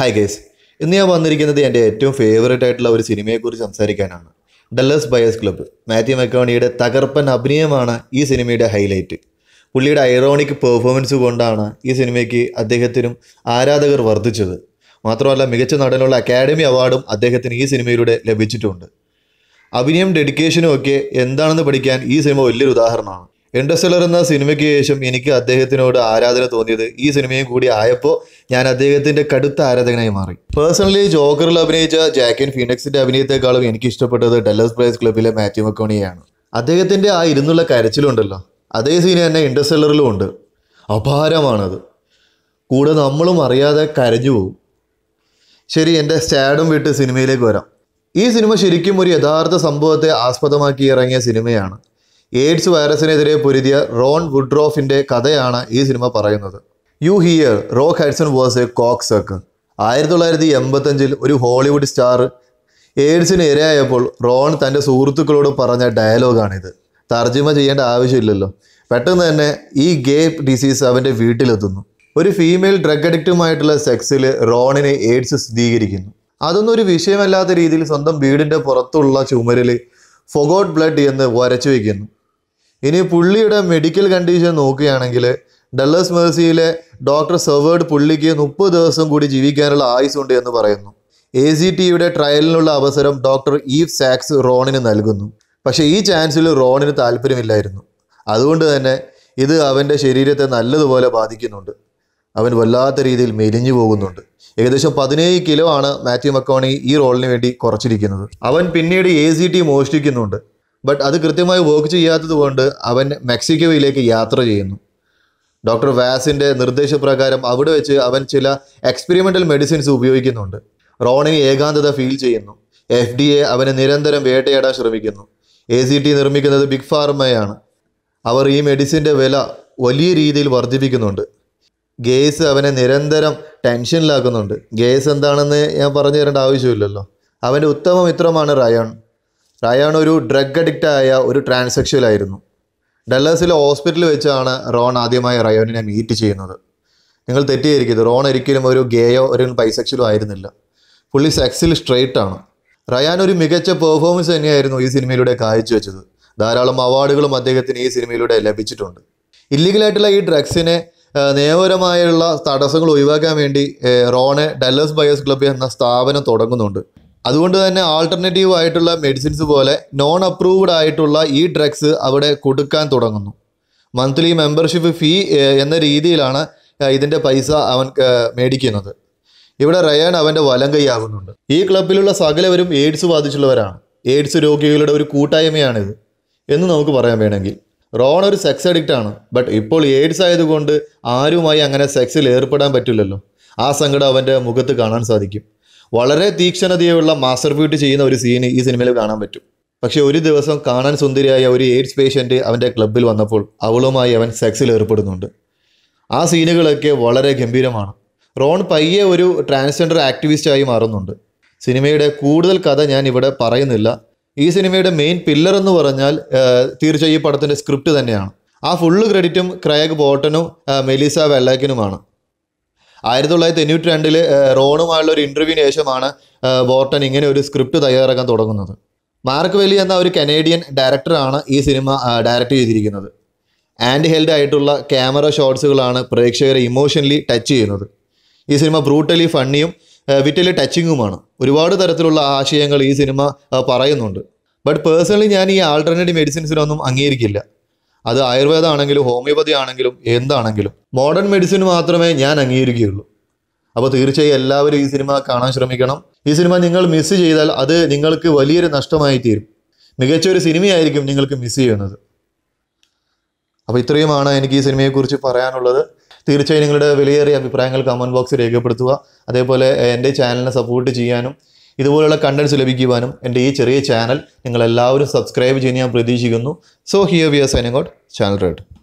hi guys ഇന്ന് ഞാൻ വന്നിരിക്കുന്നത് എൻ്റെ ഏറ്റവും ഫേവറേറ്റ് ആയിട്ടുള്ള ഒരു സിനിമയെക്കുറിച്ച് സംസാരിക്കാനാണ് ഡല്ലസ് ബയേഴ്സ് ക്ലബ്ബ് മാത്യു മെക്കോണിയുടെ തകർപ്പൻ അഭിനയമാണ് ഈ സിനിമയുടെ ഹൈലൈറ്റ് പുള്ളിയുടെ ഐറോണിക് പെർഫോമൻസ് കൊണ്ടാണ് ഈ സിനിമയ്ക്ക് അദ്ദേഹത്തിനും ആരാധകർ വർദ്ധിച്ചത് മാത്രമല്ല മികച്ച നടനുള്ള അക്കാഡമി അവാർഡും അദ്ദേഹത്തിന് ഈ സിനിമയിലൂടെ ലഭിച്ചിട്ടുണ്ട് അഭിനയം ഡെഡിക്കേഷനും ഒക്കെ എന്താണെന്ന് പഠിക്കാൻ ഈ സിനിമ വലിയൊരു ഉദാഹരണമാണ് ഇൻഡസ്ട്രിയർ എന്ന സിനിമയ്ക്ക് ശേഷം എനിക്ക് അദ്ദേഹത്തിനോട് ആരാധന തോന്നിയത് ഈ സിനിമയും കൂടി ആയപ്പോൾ ഞാൻ അദ്ദേഹത്തിൻ്റെ കടുത്ത ആരാധകനായി മാറി പേഴ്സണലി ജോക്കറിൽ അഭിനയിച്ച ജാക്കിൻ ഫീനിക്സിൻ്റെ അഭിനയത്തെക്കാളും എനിക്ക് ഇഷ്ടപ്പെട്ടത് ഡെല്ലസ് പ്രൈസ് ക്ലബിലെ മാത്യു മക്കോണിയാണ് അദ്ദേഹത്തിൻ്റെ ആ ഇരുന്നുള്ള കരച്ചിലുണ്ടല്ലോ അതേ സീൻ തന്നെ ഇൻഡസ്ട്രിയറിലും ഉണ്ട് അപാരമാണത് കൂടെ നമ്മളും അറിയാതെ കരഞ്ഞു പോകും ശരി എൻ്റെ സ്റ്റാഡും വിട്ട് സിനിമയിലേക്ക് വരാം ഈ സിനിമ ശരിക്കും ഒരു യഥാർത്ഥ സംഭവത്തെ ആസ്പദമാക്കി ഇറങ്ങിയ സിനിമയാണ് എയ്ഡ്സ് വൈറസിനെതിരെ പൊരുതിയ റോൺ വുഡ്രോഫിൻ്റെ കഥയാണ് ഈ സിനിമ പറയുന്നത് you hear Rock Hudson was a cock suck ആയിരത്തി തൊള്ളായിരത്തി എൺപത്തഞ്ചിൽ ഒരു ഹോളിവുഡ് സ്റ്റാർ എയ്ഡ്സിന് ഇരയായപ്പോൾ റോൺ തൻ്റെ സുഹൃത്തുക്കളോട് പറഞ്ഞ ഡയലോഗാണിത് തർജ്ജിമ ചെയ്യേണ്ട ആവശ്യമില്ലല്ലോ പെട്ടെന്ന് തന്നെ ഈ ഗേ ഡിസീസ് അവൻ്റെ വീട്ടിലെത്തുന്നു ഒരു ഫീമെയിൽ ഡ്രഗ് അഡിക്റ്റുമായിട്ടുള്ള സെക്സിൽ റോണിനെ എയ്ഡ്സ് സ്ഥിരീകരിക്കുന്നു അതൊന്നും ഒരു വിഷയമല്ലാത്ത രീതിയിൽ സ്വന്തം വീടിൻ്റെ പുറത്തുള്ള ചുമരിൽ ഫൊഗോട്ട് ബ്ലഡ് എന്ന് വരച്ചു വയ്ക്കുന്നു ഇനി പുള്ളിയുടെ മെഡിക്കൽ കണ്ടീഷൻ നോക്കുകയാണെങ്കിൽ ഡല്ലസ് മേഴ്സിയിലെ ഡോക്ടർ സെവേർഡ് പുള്ളിക്ക് മുപ്പത് ദിവസം കൂടി ജീവിക്കാനുള്ള ആയുസുണ്ട് എന്ന് പറയുന്നു എ സി ടിയുടെ ട്രയലിനുള്ള അവസരം ഡോക്ടർ ഈവ് സാക്സ് റോണിന് നൽകുന്നു പക്ഷേ ഈ ചാൻസിൽ റോണിന് താല്പര്യമില്ലായിരുന്നു അതുകൊണ്ട് തന്നെ ഇത് അവൻ്റെ ശരീരത്തെ നല്ലതുപോലെ ബാധിക്കുന്നുണ്ട് അവൻ വല്ലാത്ത രീതിയിൽ മെലിഞ്ഞു പോകുന്നുണ്ട് ഏകദേശം പതിനേഴ് കിലോ ആണ് മാത്യു മക്കോണി ഈ റോളിന് വേണ്ടി കുറച്ചിരിക്കുന്നത് അവൻ പിന്നീട് എ സി ടി മോഷ്ടിക്കുന്നുണ്ട് ബട്ട് അത് കൃത്യമായി വർക്ക് കൊണ്ട് അവൻ മെക്സിക്കോയിലേക്ക് യാത്ര ചെയ്യുന്നു ഡോക്ടർ വാസിൻ്റെ നിർദ്ദേശപ്രകാരം അവിടെ വെച്ച് അവൻ ചില എക്സ്പെരിമെൻ്റൽ മെഡിസിൻസ് ഉപയോഗിക്കുന്നുണ്ട് റോണിന് ഏകാന്തത ഫീൽ ചെയ്യുന്നു എഫ് ഡി എ അവനെ നിരന്തരം വേട്ടയാടാൻ ശ്രമിക്കുന്നു എ സി ടി നിർമ്മിക്കുന്നത് ബിഗ് ഫാർമയാണ് അവർ ഈ മെഡിസിൻ്റെ വില വലിയ രീതിയിൽ വർദ്ധിപ്പിക്കുന്നുണ്ട് ഗേസ് അവനെ നിരന്തരം ടെൻഷനിലാക്കുന്നുണ്ട് ഗേസ് എന്താണെന്ന് ഞാൻ പറഞ്ഞു തരേണ്ട ആവശ്യമില്ലല്ലോ അവൻ്റെ ഉത്തമ മിത്രമാണ് റയാൺ റയാൻ ഒരു ഡ്രഗ് അഡിക്റ്റ് ആയ ഒരു ട്രാൻസെക്ഷലായിരുന്നു ഡല്ലേഴ്സിലെ ഹോസ്പിറ്റലിൽ വെച്ചാണ് റോൺ ആദ്യമായി റയോനിനെ മീറ്റ് ചെയ്യുന്നത് നിങ്ങൾ തെറ്റിയിരിക്കരുത് റോൺ ഒരിക്കലും ഒരു ഗേയോ ഒരു പൈസെക്ഷലോ ആയിരുന്നില്ല പുള്ളി സെക്സിൽ സ്ട്രെയിറ്റ് ആണ് റയാൻ ഒരു മികച്ച പെർഫോമൻസ് തന്നെയായിരുന്നു ഈ സിനിമയിലൂടെ കാഴ്ചവെച്ചത് ധാരാളം അവാർഡുകളും അദ്ദേഹത്തിന് ഈ സിനിമയിലൂടെ ലഭിച്ചിട്ടുണ്ട് ഇല്ലീഗലായിട്ടുള്ള ഈ ഡ്രഗ്സിനെ നിയമപരമായുള്ള തടസ്സങ്ങൾ ഒഴിവാക്കാൻ വേണ്ടി റോണെ ഡല്ലസ് ബയോസ് ക്ലബ് എന്ന സ്ഥാപനം തുടങ്ങുന്നുണ്ട് അതുകൊണ്ട് തന്നെ ആൾട്ടർനേറ്റീവ് ആയിട്ടുള്ള മെഡിസിൻസ് പോലെ നോൺ അപ്രൂവ്ഡ് ആയിട്ടുള്ള ഈ ഡ്രഗ്സ് അവിടെ കൊടുക്കാൻ തുടങ്ങുന്നു മന്ത്ലി മെമ്പർഷിപ്പ് ഫീ എന്ന രീതിയിലാണ് ഇതിൻ്റെ പൈസ അവൻ മേടിക്കുന്നത് ഇവിടെ റയാൻ അവൻ്റെ വലം കൈയാകുന്നുണ്ട് ഈ ക്ലബിലുള്ള സകലവരും എയ്ഡ്സ് ബാധിച്ചുള്ളവരാണ് എയ്ഡ്സ് രോഗികളുടെ ഒരു കൂട്ടായ്മയാണിത് എന്ന് നമുക്ക് പറയാൻ വേണമെങ്കിൽ റോൺ ഒരു സെക്സ് അഡിക്റ്റ് ആണ് ബട്ട് ഇപ്പോൾ എയ്ഡ്സ് ആയതുകൊണ്ട് ആരുമായി അങ്ങനെ സെക്സിൽ ഏർപ്പെടാൻ പറ്റില്ലല്ലോ ആ സങ്കടം അവൻ്റെ മുഖത്ത് കാണാൻ സാധിക്കും വളരെ തീക്ഷണതയുള്ള മാസ്റ്റർ ബ്യൂട്ടി ചെയ്യുന്ന ഒരു സീന് ഈ സിനിമയിൽ കാണാൻ പറ്റും പക്ഷേ ഒരു ദിവസം കാണാൻ സുന്ദരിയായ ഒരു എയ്ഡ്സ് പേഷ്യൻ്റ് അവൻ്റെ ക്ലബ്ബിൽ വന്നപ്പോൾ അവളുമായി അവൻ സെക്സിൽ ഏർപ്പെടുന്നുണ്ട് ആ സീനുകളൊക്കെ വളരെ ഗംഭീരമാണ് റോൺ പയ്യെ ഒരു ട്രാൻസ്ജെൻഡർ ആക്ടിവിസ്റ്റായി മാറുന്നുണ്ട് സിനിമയുടെ കൂടുതൽ കഥ ഞാൻ ഇവിടെ പറയുന്നില്ല ഈ സിനിമയുടെ മെയിൻ പില്ലർ എന്ന് പറഞ്ഞാൽ തീർച്ചയായും ഈ പടത്തിൻ്റെ സ്ക്രിപ്റ്റ് തന്നെയാണ് ആ ഫുള്ള് ക്രെഡിറ്റും ക്രയഗ് ബോട്ടനും മെലിസ വെള്ളാക്കിനുമാണ് ആയിരത്തി തൊള്ളായിരത്തി തൊണ്ണൂറ്റി രണ്ടിൽ റോണുമായുള്ള ഒരു ഇൻ്റർവ്യൂവിന് ശേഷമാണ് ബോർട്ടൺ ഇങ്ങനെ ഒരു സ്ക്രിപ്റ്റ് തയ്യാറാക്കാൻ തുടങ്ങുന്നത് മാർക്ക് വെലി എന്ന ഒരു കനേഡിയൻ ഡയറക്ടറാണ് ഈ സിനിമ ഡയറക്റ്റ് ചെയ്തിരിക്കുന്നത് ആൻഡ് ഹെൽഡ് ആയിട്ടുള്ള ക്യാമറ ഷോട്ട്സുകളാണ് പ്രേക്ഷകരെ ഇമോഷണലി ടച്ച് ചെയ്യുന്നത് ഈ സിനിമ ബ്രൂട്ടലി ഫണ്ണിയും വിറ്റലി ടച്ചിങ്ങുമാണ് ഒരുപാട് തരത്തിലുള്ള ആശയങ്ങൾ ഈ സിനിമ പറയുന്നുണ്ട് ബട്ട് പേഴ്സണലി ഞാൻ ഈ ആൾട്ടർനേറ്റീവ് മെഡിസിൻസിനൊന്നും അംഗീകരിക്കില്ല അത് ആയുർവേദം ആണെങ്കിലും ഹോമിയോപ്പതി ആണെങ്കിലും എന്താണെങ്കിലും മോഡേൺ മെഡിസിൻ മാത്രമേ ഞാൻ അംഗീകരിക്കുകയുള്ളൂ അപ്പോൾ തീർച്ചയായും എല്ലാവരും ഈ സിനിമ കാണാൻ ശ്രമിക്കണം ഈ സിനിമ നിങ്ങൾ മിസ് ചെയ്താൽ അത് നിങ്ങൾക്ക് വലിയൊരു നഷ്ടമായി തീരും മികച്ച ഒരു സിനിമയായിരിക്കും നിങ്ങൾക്ക് മിസ് ചെയ്യുന്നത് അപ്പോൾ ഇത്രയുമാണ് എനിക്ക് ഈ സിനിമയെക്കുറിച്ച് പറയാനുള്ളത് തീർച്ചയായും നിങ്ങളുടെ വിലയേറിയ അഭിപ്രായങ്ങൾ കമൻറ്റ് ബോക്സിൽ രേഖപ്പെടുത്തുക അതേപോലെ എൻ്റെ ചാനലിനെ സപ്പോർട്ട് ചെയ്യാനും ഇതുപോലുള്ള കണ്ടൻസ് ലഭിക്കുവാനും എൻ്റെ ഈ ചെറിയ ചാനൽ നിങ്ങളെല്ലാവരും സബ്സ്ക്രൈബ് ചെയ്യാൻ ഞാൻ പ്രതീക്ഷിക്കുന്നു so here we are signing out channel red